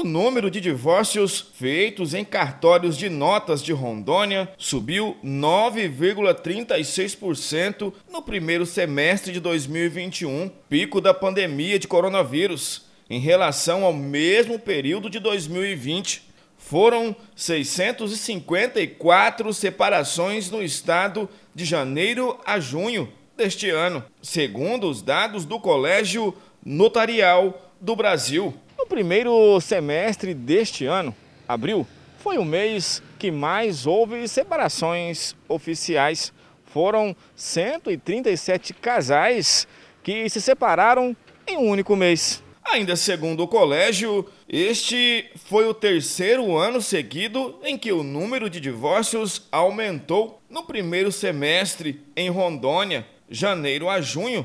O número de divórcios feitos em cartórios de notas de Rondônia subiu 9,36% no primeiro semestre de 2021, pico da pandemia de coronavírus, em relação ao mesmo período de 2020. Foram 654 separações no estado de janeiro a junho deste ano, segundo os dados do Colégio Notarial do Brasil primeiro semestre deste ano, abril, foi o mês que mais houve separações oficiais. Foram 137 casais que se separaram em um único mês. Ainda segundo o colégio, este foi o terceiro ano seguido em que o número de divórcios aumentou no primeiro semestre em Rondônia, janeiro a junho,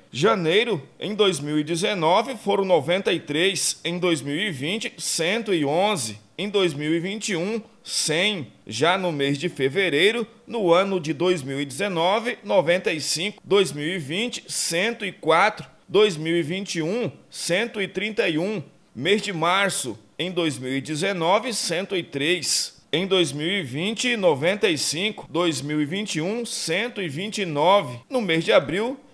Janeiro, em 2019, foram 93, em 2020, 111, em 2021, 100. Já no mês de fevereiro, no ano de 2019, 95, 2020, 104, 2021, 131. Mês de março, em 2019, 103. Em 2020, 95. 2021, 129. No mês de abril,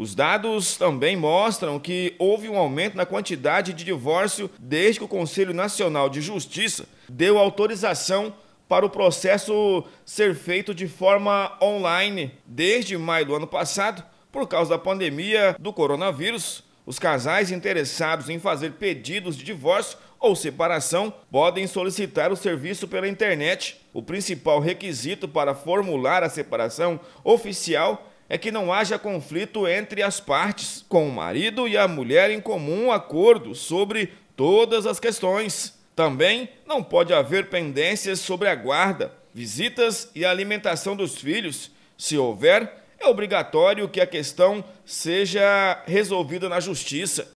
Os dados também mostram que houve um aumento na quantidade de divórcio desde que o Conselho Nacional de Justiça deu autorização para o processo ser feito de forma online desde maio do ano passado, por causa da pandemia do coronavírus. Os casais interessados em fazer pedidos de divórcio ou separação podem solicitar o serviço pela internet. O principal requisito para formular a separação oficial é que não haja conflito entre as partes, com o marido e a mulher em comum acordo sobre todas as questões. Também não pode haver pendências sobre a guarda, visitas e alimentação dos filhos. Se houver, é obrigatório que a questão seja resolvida na justiça.